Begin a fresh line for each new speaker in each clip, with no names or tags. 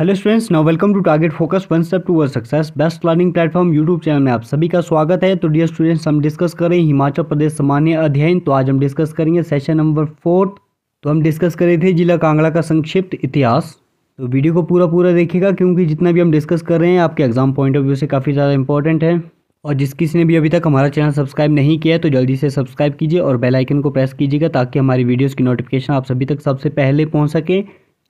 hello students now welcome to target focus one step toward success best learning platform YouTube channel में आप सभी का स्वागत है तो डियर स्टूडेंट्स हम डिस्कस करें हिमाचल प्रदेश सामान्य अध्ययन तो आज हम डिस्कस करेंगे सेशन नंबर फोर्थ तो हम डिस्कस करे थे जिला कांगड़ा का संक्षिप्त इतिहास तो वीडियो को पूरा पूरा देखेगा क्योंकि जितना भी हम डिस्कस कर रहे हैं आपके एग्जाम पॉइंट ऑफ व्यू से काफ़ी ज़्यादा इंपॉर्टेंट है और जिस किसी ने भी अभी तक हमारा चैनल सब्सक्राइब नहीं किया है तो जल्दी से सब्सक्राइब कीजिए और बेल आइकन को प्रेस कीजिएगा ताकि हमारी वीडियोज़ की नोटिफिकेशन आप सभी तक सबसे पहले पहुँच सके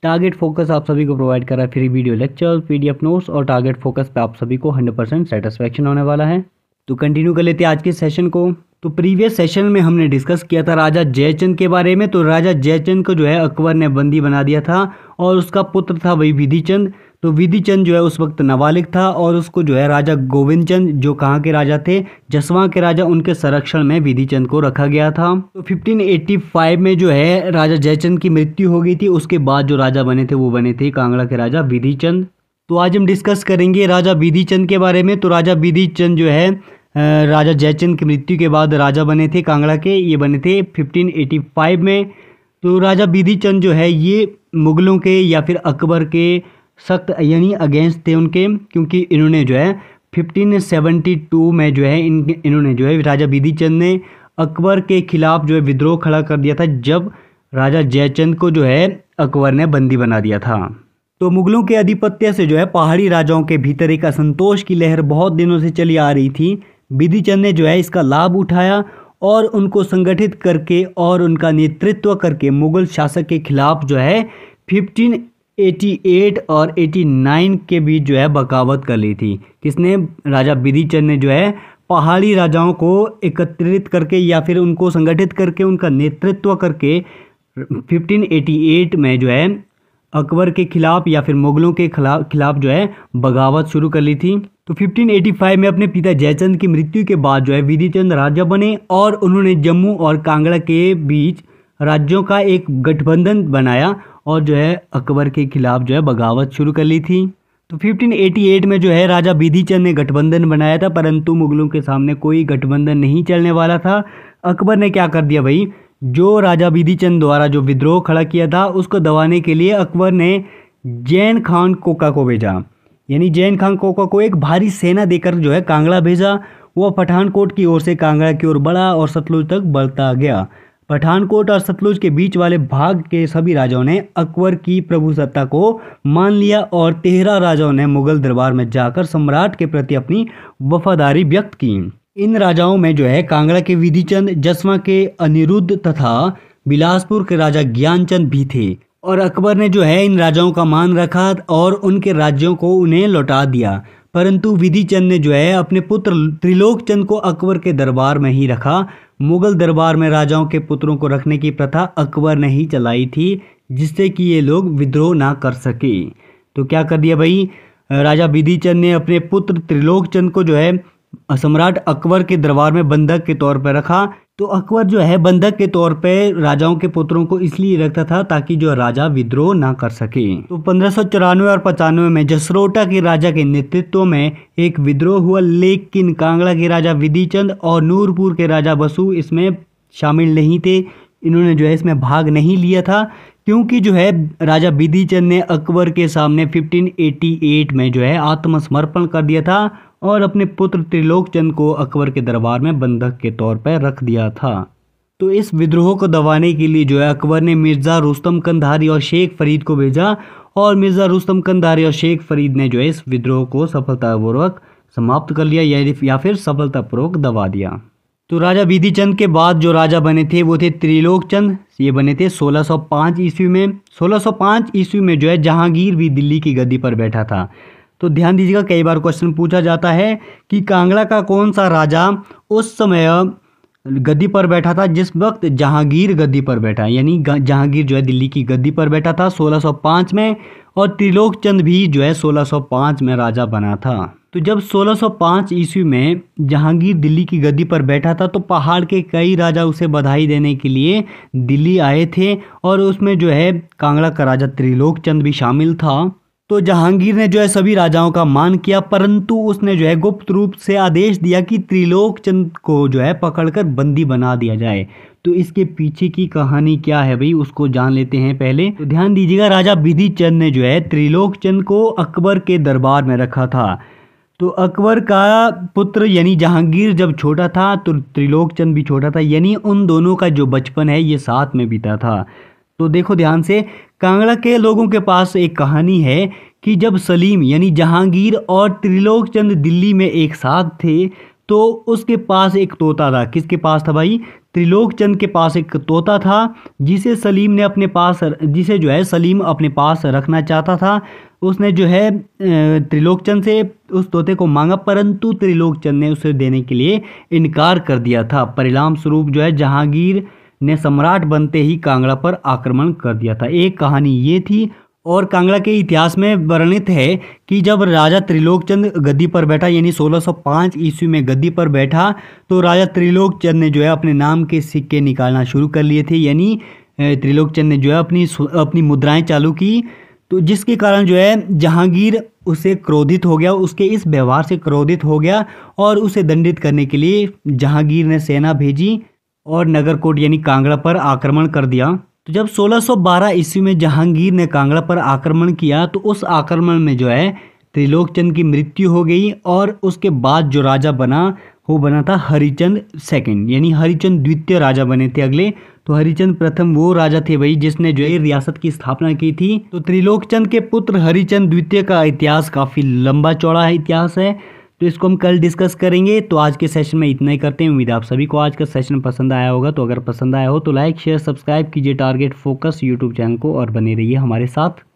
टारगेट फोकस आप सभी को प्रोवाइड है free video lecture PDF notes और टारगेट फोकस पे आप सभी को 100 परसेंट सेटिस्फेक्शन होने वाला है तो कंटिन्यू कर लेते हैं आज के सेशन को तो प्रीवियस सेशन में हमने डिस्कस किया था राजा जयचंद के बारे में तो राजा जयचंद को जो है अकबर ने बंदी बना दिया था और उसका पुत्र था वही विधिचंद तो विधि चंद जो है उस वक्त नाबालिग था और उसको जो है राजा गोविंद चंद जो कहाँ के राजा थे जसवा के राजा उनके संरक्षण में विधि चंद को रखा गया था तो 1585 में जो है राजा जयचंद की मृत्यु हो गई थी उसके बाद जो राजा बने थे वो बने थे कांगड़ा के राजा विधि चंद तो आज हम डिस्कस करेंगे राजा विधि चंद के बारे में तो राजा विधि चंद जो है राजा जयचंद की मृत्यु के बाद राजा बने थे कांगड़ा के ये बने थे फिफ्टीन में तो राजा विधि चंद जो है ये मुगलों के या फिर अकबर के सख्त यानी अगेंस्ट थे उनके क्योंकि इन्होंने जो है 1572 में जो है इन इन्होंने जो है राजा बिधि चंद ने अकबर के खिलाफ जो है विद्रोह खड़ा कर दिया था जब राजा जयचंद को जो है अकबर ने बंदी बना दिया था तो मुगलों के आधिपत्य से जो है पहाड़ी राजाओं के भीतर एक असंतोष की लहर बहुत दिनों से चली आ रही थी चंद ने जो है इसका लाभ उठाया और उनको संगठित करके और उनका नेतृत्व करके मुगल शासक के खिलाफ जो है फिफ्टीन 88 और 89 के बीच जो है बगावत कर ली थी किसने राजा बिधिचंद ने जो है पहाड़ी राजाओं को एकत्रित करके या फिर उनको संगठित करके उनका नेतृत्व करके 1588 में जो है अकबर के खिलाफ या फिर मुगलों के खिलाफ खिलाफ जो है बगावत शुरू कर ली थी तो 1585 में अपने पिता जयचंद की मृत्यु के बाद जो है विधिचंद राजा बने और उन्होंने जम्मू और कांगड़ा के बीच राज्यों का एक गठबंधन बनाया और जो है अकबर के खिलाफ जो है बगावत शुरू कर ली थी तो 1588 में जो है राजा बिधी ने गठबंधन बनाया था परंतु मुगलों के सामने कोई गठबंधन नहीं चलने वाला था अकबर ने क्या कर दिया भाई जो राजा बिधी चंद द्वारा जो विद्रोह खड़ा किया था उसको दबाने के लिए अकबर ने जैन खान कोका को भेजा यानी जैन खान कोका को एक भारी सेना देकर जो है कांगड़ा भेजा वह पठानकोट की ओर से कांगड़ा की ओर बढ़ा और सतलुज तक बढ़ता गया पठानकोट और सतलुज के बीच वाले भाग के सभी राजाओं ने अकबर की प्रभुसत्ता को मान लिया और तेरह राजाओं ने मुगल दरबार में जाकर सम्राट के प्रति अपनी वफादारी व्यक्त की इन राजाओं में जो है कांगड़ा के विधिचंद जसवा के अनिरुद्ध तथा बिलासपुर के राजा ज्ञानचंद भी थे और अकबर ने जो है इन राजाओं का मान रखा और उनके राज्यों को उन्हें लौटा दिया परंतु विधिचंद ने जो है अपने पुत्र त्रिलोकचंद को अकबर के दरबार में ही रखा मुगल दरबार में राजाओं के पुत्रों को रखने की प्रथा अकबर ने ही चलाई थी जिससे कि ये लोग विद्रोह ना कर सके तो क्या कर दिया भाई राजा विधिचंद ने अपने पुत्र त्रिलोकचंद को जो है सम्राट अकबर के दरबार में बंधक के तौर पर रखा तो अकबर जो है बंधक के तौर पे राजाओं के पुत्रों को इसलिए रखता था ताकि जो राजा विद्रोह ना कर सके तो पंद्रह और पचानवे में जसरोटा के राजा के नेतृत्व में एक विद्रोह हुआ लेकिन कांगड़ा के राजा विधिचंद और नूरपुर के राजा बसु इसमें शामिल नहीं थे इन्होंने जो है इसमें भाग नहीं लिया था क्योंकि जो है राजा बिधीचंद ने अकबर के सामने 1588 में जो है आत्मसमर्पण कर दिया था और अपने पुत्र त्रिलोक चंद को अकबर के दरबार में बंधक के तौर पर रख दिया था तो इस विद्रोह को दबाने के लिए जो है अकबर ने मिर्ज़ा रुस्तम कंधारी और शेख फरीद को भेजा और मिर्ज़ा रुस्तम कंधारी और शेख फरीद ने जो है इस विद्रोह को सफलतापूर्वक समाप्त कर लिया या फिर सफलतापूर्वक दबा दिया तो राजा विधि चंद के बाद जो राजा बने थे वो थे त्रिलोक चंद ये बने थे 1605 ईस्वी में 1605 ईस्वी में जो है जहांगीर भी दिल्ली की गद्दी पर बैठा था तो ध्यान दीजिएगा कई बार क्वेश्चन पूछा जाता है कि कांगड़ा का कौन सा राजा उस समय गद्दी पर बैठा था जिस वक्त जहांगीर गद्दी पर बैठा यानी जहांगीर जो है दिल्ली की गद्दी पर बैठा था 1605 में और त्रिलोक चंद भी जो है 1605 में राजा बना था तो जब 1605 ईस्वी में जहांगीर दिल्ली की गद्दी पर बैठा था तो पहाड़ के कई राजा उसे बधाई देने के लिए दिल्ली आए थे और उसमें जो है कांगड़ा का राजा त्रिलोक चंद भी शामिल था तो जहांगीर ने जो है सभी राजाओं का मान किया परंतु उसने जो है गुप्त रूप से आदेश दिया कि त्रिलोक चंद को जो है पकड़कर बंदी बना दिया जाए तो इसके पीछे की कहानी क्या है भाई उसको जान लेते हैं पहले तो ध्यान दीजिएगा राजा विधि चंद ने जो है त्रिलोक चंद को अकबर के दरबार में रखा था तो अकबर का पुत्र यानी जहांगीर जब छोटा था तो त्रिलोक चंद भी छोटा था यानी उन दोनों का जो बचपन है ये साथ में बीता था तो देखो ध्यान से कांगड़ा के लोगों के पास एक कहानी है कि जब सलीम यानी जहांगीर और त्रिलोक चंद दिल्ली में एक साथ थे तो उसके पास एक तोता था किसके पास था भाई त्रिलोक चंद के पास एक तोता था जिसे सलीम ने अपने पास जिसे जो है सलीम अपने पास रखना चाहता था उसने जो है त्रिलोक चंद से उस तोते को मांगा परंतु त्रिलोक चंद ने उसे देने के लिए इनकार कर दिया था परिणाम स्वरूप जो है जहांगीर ने सम्राट बनते ही कांगड़ा पर आक्रमण कर दिया था एक कहानी ये थी और कांगड़ा के इतिहास में वर्णित है कि जब राजा त्रिलोकचंद गद्दी पर बैठा यानी 1605 ईस्वी में गद्दी पर बैठा तो राजा त्रिलोकचंद ने जो है अपने नाम के सिक्के निकालना शुरू कर लिए थे यानी त्रिलोकचंद ने जो है अपनी अपनी मुद्राएं चालू की तो जिसके कारण जो है जहांगीर उसे क्रोधित हो गया उसके इस व्यवहार से क्रोधित हो गया और उसे दंडित करने के लिए जहांगीर ने सेना भेजी और नगरकोट यानी कांगड़ा पर आक्रमण कर दिया तो जब 1612 ईस्वी में जहांगीर ने कांगड़ा पर आक्रमण किया तो उस आक्रमण में जो है त्रिलोकचंद की मृत्यु हो गई और उसके बाद जो राजा बना वो बना था हरिचंद सेकंड यानी हरिचंद द्वितीय राजा बने थे अगले तो हरिचंद प्रथम वो राजा थे भाई जिसने जो है रियासत की स्थापना की थी तो त्रिलोकचंद के पुत्र हरिचंद द्वितीय का इतिहास काफ़ी लंबा चौड़ा है इतिहास है तो इसको हम कल डिस्कस करेंगे तो आज के सेशन में इतना ही करते हैं उम्मीद आप सभी को आज का सेशन पसंद आया होगा तो अगर पसंद आया हो तो लाइक शेयर सब्सक्राइब कीजिए टारगेट फोकस यूट्यूब चैनल को और बने रहिए हमारे साथ